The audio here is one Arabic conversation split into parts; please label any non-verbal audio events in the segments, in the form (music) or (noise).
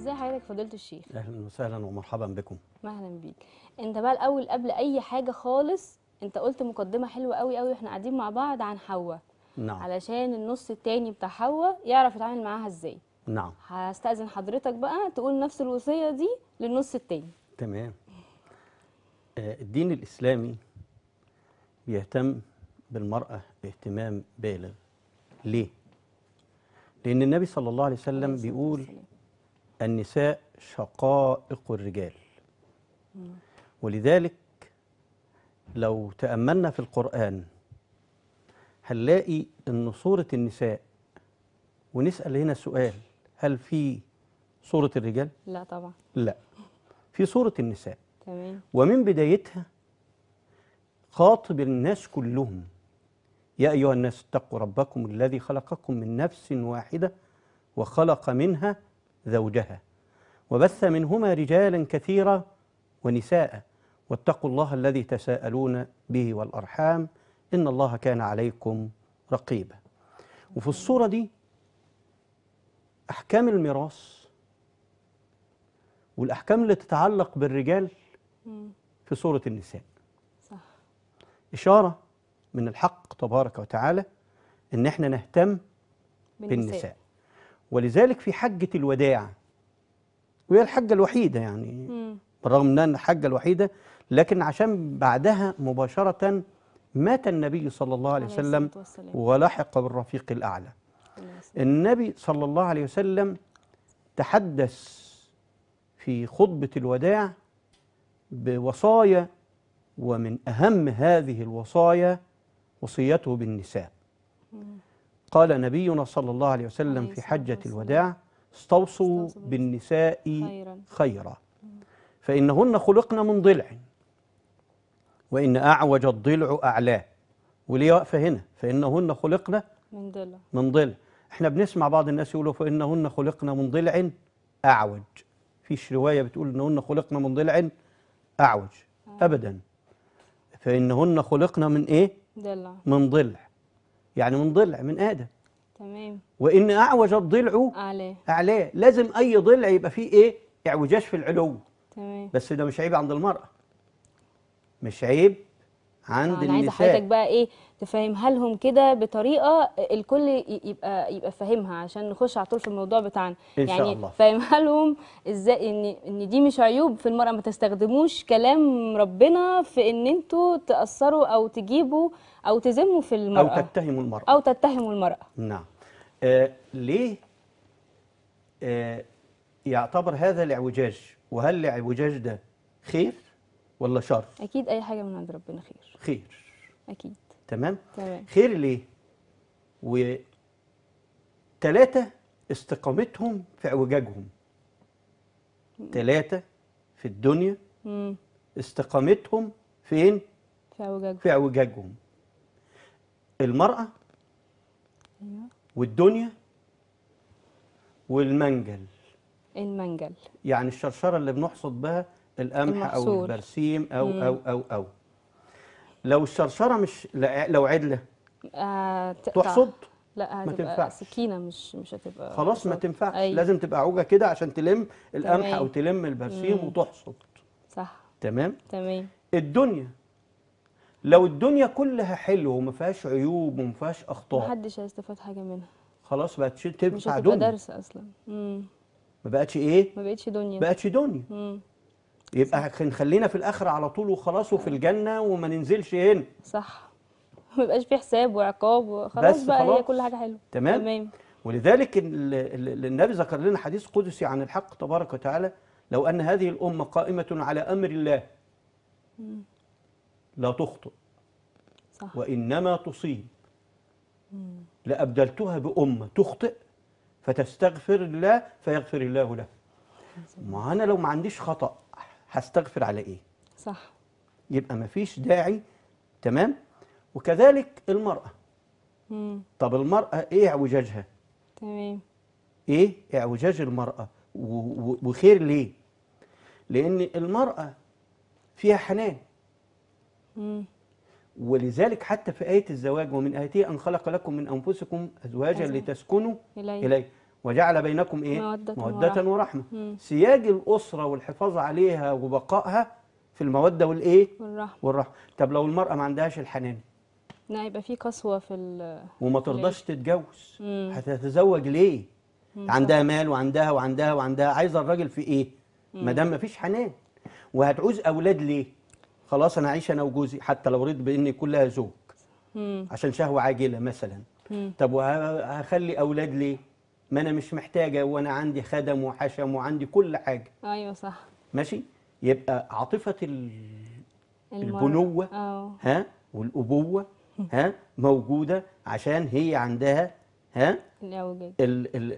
ازي حضرتك فضيله الشيخ اهلا وسهلا ومرحبا بكم اهلا بيك انت بقى الاول قبل اي حاجه خالص انت قلت مقدمه حلوه قوي قوي واحنا قاعدين مع بعض عن حواء نعم علشان النص الثاني بتاع حواء يعرف يتعامل معاها ازاي نعم هستأذن حضرتك بقى تقول نفس الوصيه دي للنص الثاني تمام آه، الدين الاسلامي بيهتم بالمراه اهتمام بالغ ليه لان النبي صلى الله عليه وسلم بيقول النساء شقائق الرجال ولذلك لو تأملنا في القرآن هنلاقي أن صورة النساء ونسأل هنا سؤال هل في صورة الرجال؟ لا طبعا لا في صورة النساء تمام ومن بدايتها خاطب الناس كلهم يا أيها الناس اتقوا ربكم الذي خلقكم من نفس واحدة وخلق منها زوجها وبث منهما رجالا كثيرا ونساء واتقوا الله الذي تساءلون به والأرحام إن الله كان عليكم رقيبا وفي الصورة دي أحكام الميراث والأحكام اللي تتعلق بالرجال في صورة النساء صح. إشارة من الحق تبارك وتعالى إن إحنا نهتم بالنساء, بالنساء. ولذلك في حجة الوداع وهي الحجة الوحيدة يعني بالرغم أنها الحجة الوحيدة لكن عشان بعدها مباشرة مات النبي صلى الله عليه وسلم ولحق بالرفيق الأعلى النبي صلى الله عليه وسلم تحدث في خطبة الوداع بوصايا ومن أهم هذه الوصايا وصيته بالنساء قال نبينا صلى الله عليه وسلم في حجة الوداع استوصوا بالنساء خيرا فإنهن خلقن من ضلع وإن أعوج الضلع أعلاه وليه واقفة هنا فإنهن خلقن من ضلع من ضلع احنا بنسمع بعض الناس يقولوا فإنهن خلقن من ضلع أعوج فيش رواية بتقول إنهن خلقن من ضلع أعوج آه. أبدا فإنهن خلقن من إيه؟ ضلع من ضلع يعني من ضلع من آدم تمام وإن أعوج الضلع أعلاه أعلاه لازم أي ضلع يبقى فيه إيه اعوجاج في العلو تمام بس ده مش عيب عند المرأة مش عيب عند النساء انا عايزه حضرتك بقى ايه تفهمها لهم كده بطريقه الكل يبقى يبقى فاهمها عشان نخش على طول في الموضوع بتاعنا إن شاء يعني فاهمها لهم ازاي ان ان دي مش عيوب في المراه ما تستخدموش كلام ربنا في ان انتوا تاثروا او تجيبوا او تذموا في المراه او تتهموا المراه او تتهموا المراه نعم آه ليه آه يعتبر هذا الاعوجاج وهل الاعوجاج ده خير ولا شر اكيد اي حاجه من عند ربنا خير خير اكيد تمام تمام خير ليه و ثلاثة استقامتهم في اعوجاجهم ثلاثه في الدنيا مم. استقامتهم فين في اعوجاجهم في اعوجاجهم المراه أيوة. والدنيا والمنجل المنجل يعني الشرشره اللي بنحصد بها القمح او البرسيم او مم. او او او لو الشرشره مش لو عدله آه تحصد لا هتبقى ما تنفعش. سكينه مش مش هتبقى خلاص ما تنفعش أي. لازم تبقى عوجه كده عشان تلم القمح او تلم البرسيم مم. وتحصد صح تمام تمام الدنيا لو الدنيا كلها حلوه وما فيهاش عيوب وما فيهاش اخطاء محدش هيستفاد حاجه منها خلاص بقت تنفع دنيا مش هتبقى درس اصلا امم ما بقتش ايه ما بقتش دنيا ما بقتش دنيا مم. يبقى هنخلينا في الاخره على طول وخلاص وفي الجنه وما ننزلش هنا صح (laughs) ما يبقاش في حساب وعقاب وخلاص بقى خلاص. هي كل حاجه حلوه تمام, تمام. ولذلك النبي ذكر لنا حديث قدسي عن الحق تبارك وتعالى لو أن هذه الأمة قائمة على أمر الله لا تخطئ صح. وإنما تصيب لأبدلتها بأمة تخطئ فتستغفر الله فيغفر الله لها ما أنا لو ما عنديش خطأ هستغفر على ايه صح يبقى مفيش داعي تمام وكذلك المرأة مم. طب المرأة ايه اعوجاجها تمام ايه اعوجاج المرأة وخير ليه لان المرأة فيها حنان مم. ولذلك حتى في آية الزواج ومن آياته أن خلق لكم من أنفسكم أزواجا لتسكنوا إليه إلي. وجعل بينكم إيه؟ مودة, مودة ورحمة سياج الأسرة والحفاظ عليها وبقائها في المودة والإيه؟ والرحمة, والرحمة. طب لو المرأة ما عندهاش الحنان لا يبقى في قسوة في ال وما ترضاش تتجوز هتتزوج ليه؟ مم. عندها مال وعندها وعندها وعندها عايزة الراجل في إيه؟ ما دام ما فيش حنان وهتعوز أولاد ليه؟ خلاص أنا أعيش أنا وجوزي حتى لو رضيت بإن يكون لها زوج مم. عشان شهوة عاجلة مثلا مم. طب وهخلي أولاد ليه؟ ما انا مش محتاجه وانا عندي خدم وحشم وعندي كل حاجه ايوه صح ماشي يبقى عاطفه البنوه ها والابوه ها موجوده عشان هي عندها ها الاولاد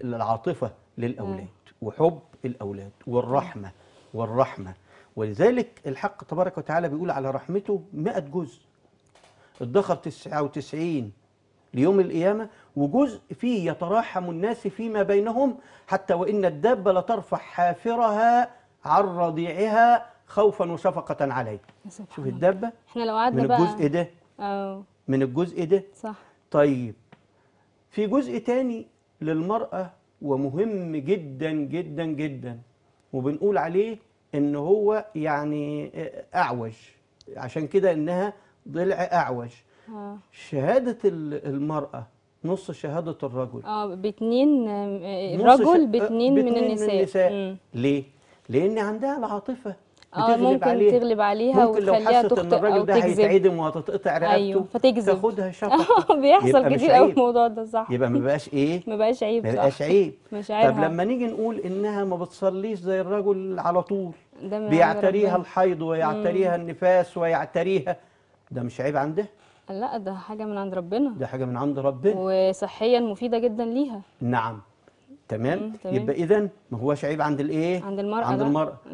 العاطفه للاولاد أمم. وحب الاولاد والرحمه والرحمه ولذلك الحق تبارك وتعالى بيقول على رحمته 100 جزء ادخر 99 ليوم القيامة وجزء فيه يتراحم الناس فيما بينهم حتى وإن الدابة لترفع حافرها عن رضيعها خوفا وشفقة عليه شوف الدابة احنا لو قعدنا من الجزء ده اه من الجزء ده صح طيب في جزء تاني للمرأة ومهم جدا جدا جدا وبنقول عليه ان هو يعني اعوج عشان كده انها ضلع اعوج آه. شهادة المرأة نص شهادة الرجل اه باتنين آه، آه، الرجل باتنين, من النساء, من النساء. ليه؟ لأن عندها العاطفة اه ممكن عليها. تغلب عليها ممكن لو حست ان الراجل ده هيتعدم وهتتقطع رقبته ايوه فتجذب تاخدها (laughs) شفقه بيحصل كتير قوي الموضوع ده صح يبقى ما بقاش ايه؟ (laughs) ما بقاش عيب ما بقاش عيب مشاعرها طب لما نيجي نقول انها ما بتصليش زي الرجل على طول بيعتريها الحيض ويعتريها النفاس ويعتريها ده مش عيب عندها لا ده حاجة من عند ربنا ده حاجة من عند ربنا وصحيا مفيدة جدا ليها نعم تمام, تمام. يبقى إذا ما هوش عيب عند الإيه؟ عند المرأة عند المرأة